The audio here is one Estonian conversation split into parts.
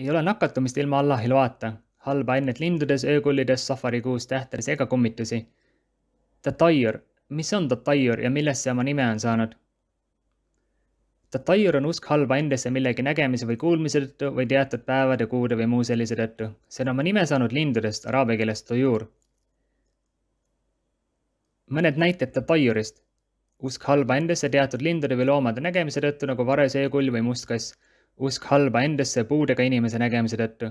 ei ole nakatumist ilma Allahi loata, halba ainet lindudes, öökullides, safarikuus, tähtedes ega kummitusi. Tataiur, mis on tataiur ja millest see oma nime on saanud? Tataiur on usk halba endasse millegi nägemise või kuulmise tõttu või teatud päevade, kuude või muu sellise tõttu. see on oma nime saanud lindudest, araabia keeles tujur. mõned näited tataiurist. usk halba endasse teatud lindude või loomade nägemise tõttu nagu vares, öökull või mustkass usk halba endasse puudega inimese nägemise tõttu,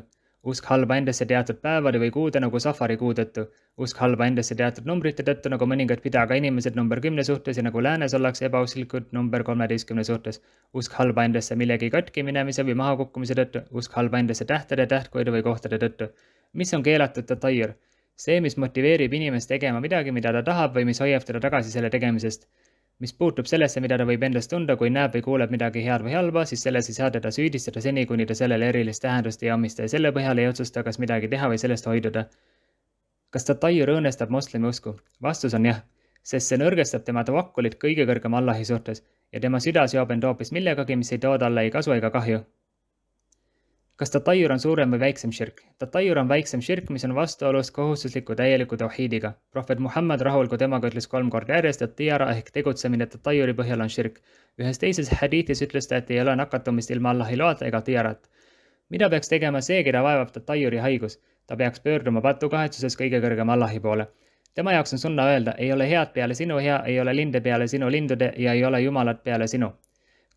usk halba endasse teatud päevade või kuude nagu safari kuu tõttu, usk halba endasse teatud numbrite tõttu nagu mõningad pidajaga inimesed number kümne suhtes ja nagu läänes ollakse ebausklikud number kolmeteistkümne suhtes, usk halba endasse millegi katki minemise või mahakukkumise tõttu, usk halba endasse tähtede, tähtkoide või kohtade tõttu. mis on keelatud tataior? see, mis motiveerib inimest tegema midagi, mida ta tahab või mis hoiab teda tagasi selle tegemisest mis puutub sellesse, mida ta võib endast tunda, kui näeb või kuuleb midagi head või halba, siis selles ei saa teda süüdistada seni, kuni ta sellele erilist tähendust ei ammista ja selle põhjal ei otsusta, kas midagi teha või sellest hoiduda. kas tataiur õõnestab moslemi usku? vastus on jah, sest see nõrgestab tema tavakkulit kõige kõrgema Allahi suhtes ja tema süda seob end hoopis millegagi, mis ei too talle ei kasu ega kahju kas tataiur on suurem või väiksem širk? tataiur on väiksem širk, mis on vastuolus kohustusliku täieliku tawhiidiga. prohvet Muhamed rahulgu temaga ütles kolm korda järjest, et tiara ehk tegutsemine tataiuri põhjal on širk. ühes teises hadiitis ütles ta, et ei ole nakatumist ilma Allahi loata ega tiarat. mida peaks tegema see, keda vaevab tataiuri haigus? ta peaks pöörduma patukahetsuses kõige kõrgema Allahi poole tema jaoks on sunna öelda, ei ole head peale sinu hea, ei ole linde peale sinu lindude ja ei ole jumalat peale sinu.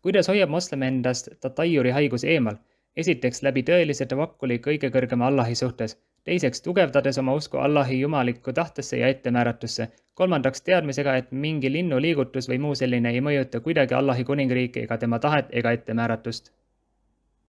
kuidas hoiab moslem endast tataiuri haigus eemal? esiteks läbi tõelise tavakkuli kõige kõrgema Allahi suhtes, teiseks tugevdades oma usku Allahi jumalikku tahtesse ja ettemääratusesse, kolmandaks teadmisega, et mingi linnu liigutus või muu selline ei mõjuta kuidagi Allahi kuningriiki ega tema tahet ega ettemääratust